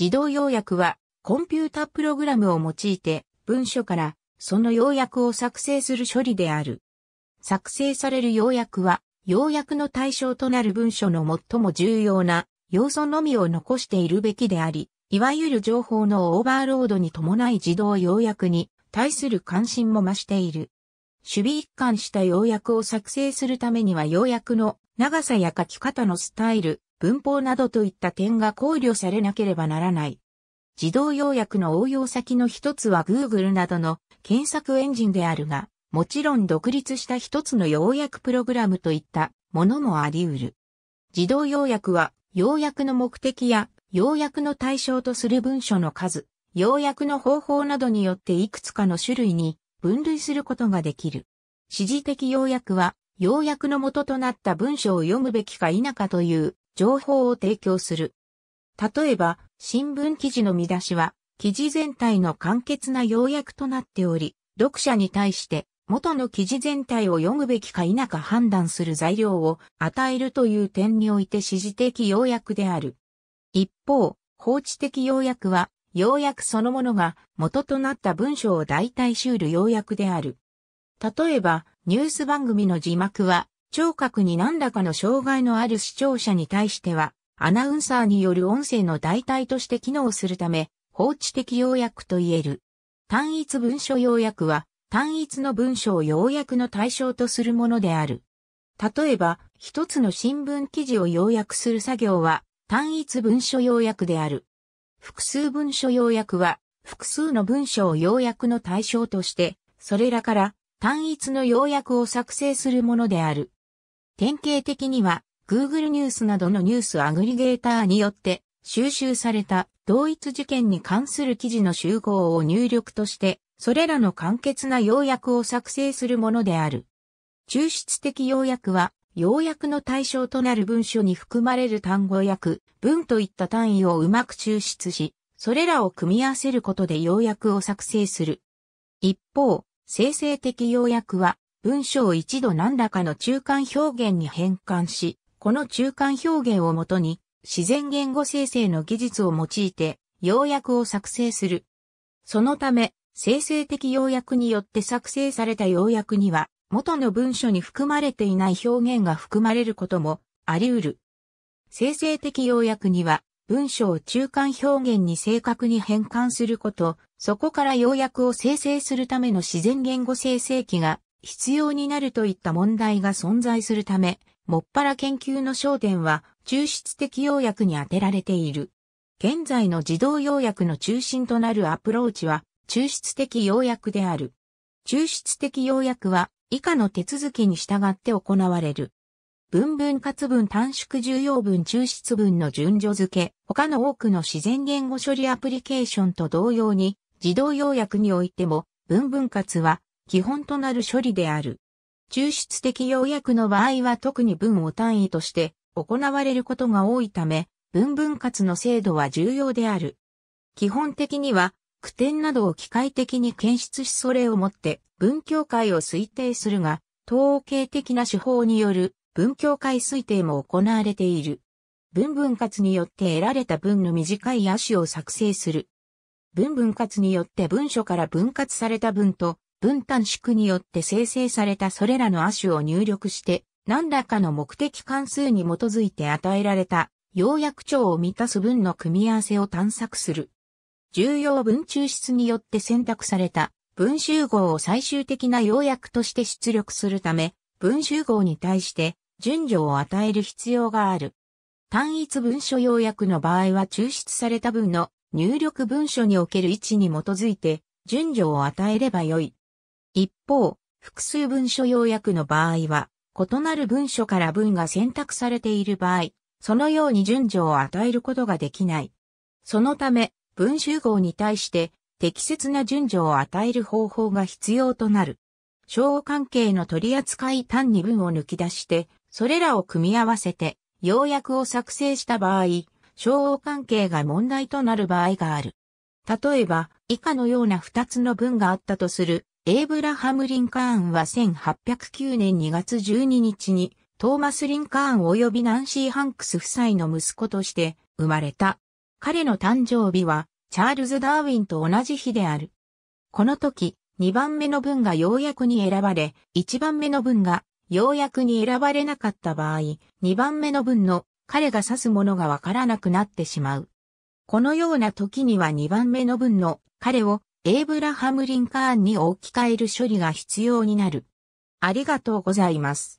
自動要約は、コンピュータプログラムを用いて、文書から、その要約を作成する処理である。作成される要約は、要約の対象となる文書の最も重要な要素のみを残しているべきであり、いわゆる情報のオーバーロードに伴い自動要約に対する関心も増している。守備一貫した要約を作成するためには要約の長さや書き方のスタイル、文法などといった点が考慮されなければならない。自動要約の応用先の一つは Google などの検索エンジンであるが、もちろん独立した一つの要約プログラムといったものもあり得る。自動要約は、要約の目的や要約の対象とする文書の数、要約の方法などによっていくつかの種類に分類することができる。指示的要約は、要約の元となった文書を読むべきか否かという情報を提供する。例えば、新聞記事の見出しは、記事全体の簡潔な要約となっており、読者に対して元の記事全体を読むべきか否か判断する材料を与えるという点において指示的要約である。一方、放置的要約は、要約そのものが元となった文章を代替しうる要約である。例えば、ニュース番組の字幕は聴覚に何らかの障害のある視聴者に対しては、アナウンサーによる音声の代替として機能するため、放置的要約と言える。単一文書要約は、単一の文書を要約の対象とするものである。例えば、一つの新聞記事を要約する作業は、単一文書要約である。複数文書要約は、複数の文書を要約の対象として、それらから単一の要約を作成するものである。典型的には Google ニュースなどのニュースアグリゲーターによって収集された同一事件に関する記事の集合を入力として、それらの簡潔な要約を作成するものである。抽出的要約は、要約の対象となる文書に含まれる単語訳、文といった単位をうまく抽出し、それらを組み合わせることで要約を作成する。一方、生成的要約は、文章を一度何らかの中間表現に変換し、この中間表現をもとに自然言語生成の技術を用いて要約を作成する。そのため、生成的要約によって作成された要約には、元の文書に含まれていない表現が含まれることもあり得る。生成的要約には、文章を中間表現に正確に変換すること、そこから要約を生成するための自然言語生成器が必要になるといった問題が存在するため、もっぱら研究の焦点は抽出的要約に当てられている。現在の自動要約の中心となるアプローチは抽出的要約である。抽出的要約は以下の手続きに従って行われる。文分割分短縮重要分抽出分の順序付け、他の多くの自然言語処理アプリケーションと同様に、自動要約においても、文分割は基本となる処理である。抽出的要約の場合は特に文を単位として行われることが多いため、文分割の精度は重要である。基本的には、句点などを機械的に検出しそれをもって文教界を推定するが、統計的な手法による文教界推定も行われている。文分割によって得られた文の短い足を作成する。文分割によって文書から分割された文と分短縮によって生成されたそれらの亜種を入力して、何らかの目的関数に基づいて与えられた、要約帳を満たす文の組み合わせを探索する。重要文抽出によって選択された文集合を最終的な要約として出力するため、文集合に対して順序を与える必要がある。単一文書要約の場合は抽出された文の入力文書における位置に基づいて順序を与えればよい。一方、複数文書要約の場合は、異なる文書から文が選択されている場合、そのように順序を与えることができない。そのため、文集合に対して適切な順序を与える方法が必要となる。商語関係の取り扱い単に文を抜き出して、それらを組み合わせて、要約を作成した場合、商語関係が問題となる場合がある。例えば、以下のような二つの文があったとするエイブラハム・リンカーンは1809年2月12日にトーマス・リンカーン及びナンシー・ハンクス夫妻の息子として生まれた。彼の誕生日はチャールズ・ダーウィンと同じ日である。この時、2番目の文がようやくに選ばれ、1番目の文がようやくに選ばれなかった場合、2番目の文の彼が指すものがわからなくなってしまう。このような時には2番目の文の彼をエイブラハム・リンカーンに置き換える処理が必要になる。ありがとうございます。